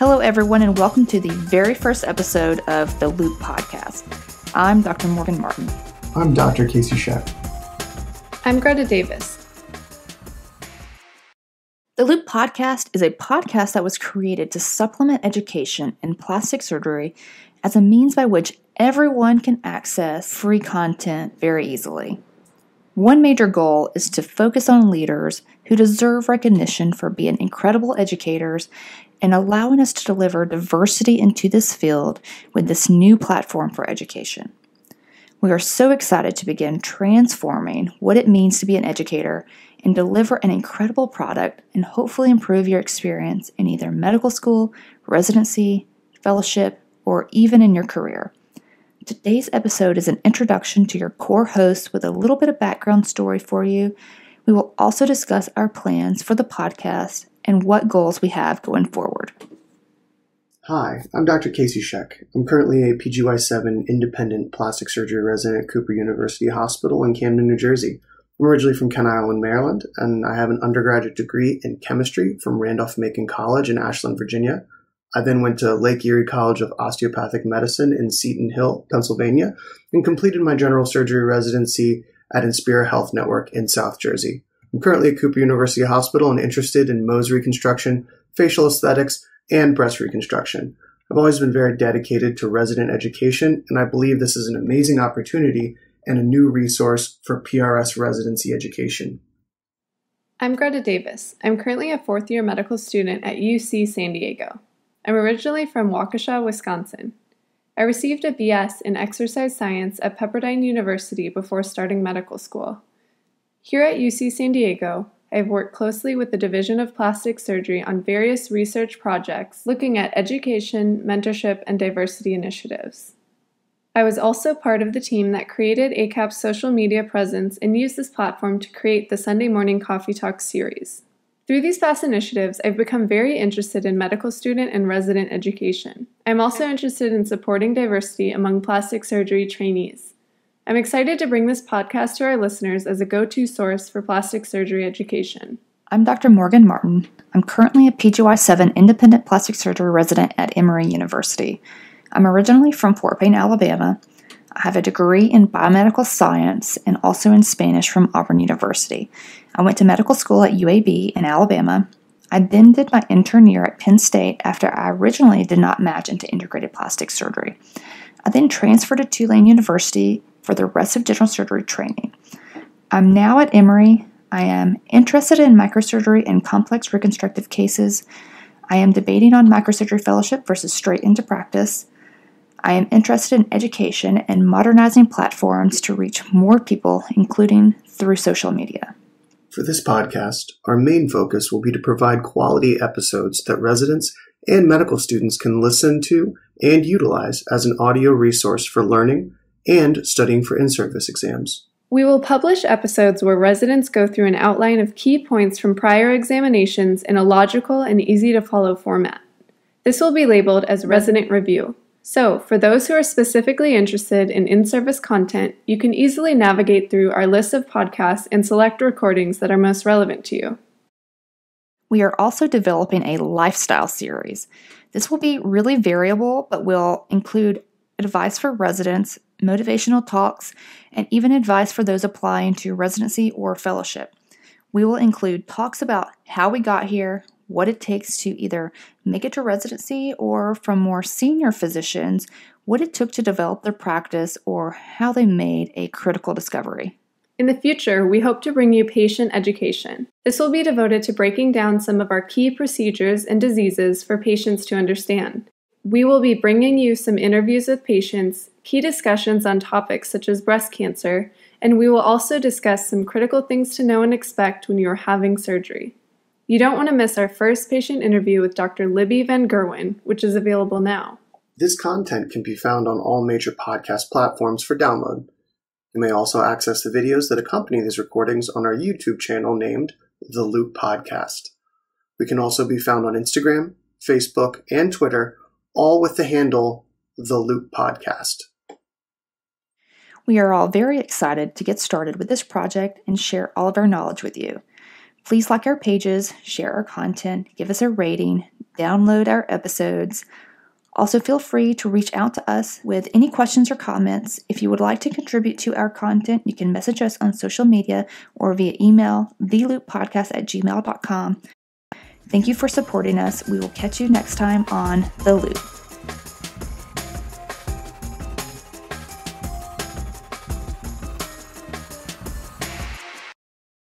Hello, everyone, and welcome to the very first episode of the Loop Podcast. I'm Dr. Morgan Martin. I'm Dr. Casey Shepp. I'm Greta Davis. The Loop Podcast is a podcast that was created to supplement education in plastic surgery as a means by which everyone can access free content very easily. One major goal is to focus on leaders who deserve recognition for being incredible educators and allowing us to deliver diversity into this field with this new platform for education. We are so excited to begin transforming what it means to be an educator and deliver an incredible product and hopefully improve your experience in either medical school, residency, fellowship, or even in your career. Today's episode is an introduction to your core host with a little bit of background story for you. We will also discuss our plans for the podcast and what goals we have going forward. Hi, I'm Dr. Casey Scheck. I'm currently a PGY7 independent plastic surgery resident at Cooper University Hospital in Camden, New Jersey. I'm originally from Kent Island, Maryland, and I have an undergraduate degree in chemistry from Randolph Macon College in Ashland, Virginia. I then went to Lake Erie College of Osteopathic Medicine in Seton Hill, Pennsylvania, and completed my general surgery residency at Inspira Health Network in South Jersey. I'm currently at Cooper University Hospital and interested in Mohs reconstruction, facial aesthetics, and breast reconstruction. I've always been very dedicated to resident education, and I believe this is an amazing opportunity and a new resource for PRS residency education. I'm Greta Davis. I'm currently a fourth year medical student at UC San Diego. I'm originally from Waukesha, Wisconsin. I received a BS in exercise science at Pepperdine University before starting medical school. Here at UC San Diego, I have worked closely with the Division of Plastic Surgery on various research projects looking at education, mentorship, and diversity initiatives. I was also part of the team that created ACAP's social media presence and used this platform to create the Sunday Morning Coffee Talk series. Through these past initiatives, I've become very interested in medical student and resident education. I'm also interested in supporting diversity among plastic surgery trainees. I'm excited to bring this podcast to our listeners as a go to source for plastic surgery education. I'm Dr. Morgan Martin. I'm currently a PGY7 independent plastic surgery resident at Emory University. I'm originally from Fort Payne, Alabama. I have a degree in biomedical science and also in Spanish from Auburn University. I went to medical school at UAB in Alabama. I then did my intern year at Penn State after I originally did not match into integrated plastic surgery. I then transferred to Tulane University for the rest of general surgery training. I'm now at Emory. I am interested in microsurgery and complex reconstructive cases. I am debating on microsurgery fellowship versus straight into practice. I am interested in education and modernizing platforms to reach more people, including through social media. For this podcast, our main focus will be to provide quality episodes that residents and medical students can listen to and utilize as an audio resource for learning and studying for in service exams. We will publish episodes where residents go through an outline of key points from prior examinations in a logical and easy to follow format. This will be labeled as Resident Review. So, for those who are specifically interested in in service content, you can easily navigate through our list of podcasts and select recordings that are most relevant to you. We are also developing a lifestyle series. This will be really variable, but will include advice for residents motivational talks, and even advice for those applying to residency or fellowship. We will include talks about how we got here, what it takes to either make it to residency or from more senior physicians, what it took to develop their practice or how they made a critical discovery. In the future, we hope to bring you patient education. This will be devoted to breaking down some of our key procedures and diseases for patients to understand we will be bringing you some interviews with patients, key discussions on topics such as breast cancer, and we will also discuss some critical things to know and expect when you are having surgery. You don't want to miss our first patient interview with Dr. Libby Van Gerwen, which is available now. This content can be found on all major podcast platforms for download. You may also access the videos that accompany these recordings on our YouTube channel named The Loop Podcast. We can also be found on Instagram, Facebook, and Twitter all with the handle The Loop Podcast. We are all very excited to get started with this project and share all of our knowledge with you. Please like our pages, share our content, give us a rating, download our episodes. Also, feel free to reach out to us with any questions or comments. If you would like to contribute to our content, you can message us on social media or via email, thelooppodcast at gmail.com, Thank you for supporting us. We will catch you next time on The Loop.